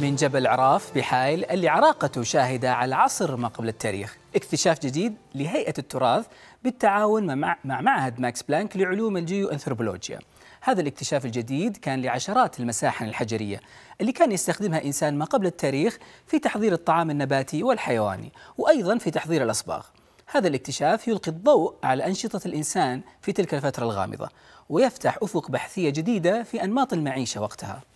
من جبل عراف بحايل اللي عراقته شاهدة على عصر ما قبل التاريخ اكتشاف جديد لهيئة التراث بالتعاون مع, مع معهد ماكس بلانك لعلوم الجيو أنثروبولوجيا هذا الاكتشاف الجديد كان لعشرات المساحن الحجرية اللي كان يستخدمها إنسان ما قبل التاريخ في تحضير الطعام النباتي والحيواني وأيضا في تحضير الأصباغ هذا الاكتشاف يلقي الضوء على أنشطة الإنسان في تلك الفترة الغامضة ويفتح أفق بحثية جديدة في أنماط المعيشة وقتها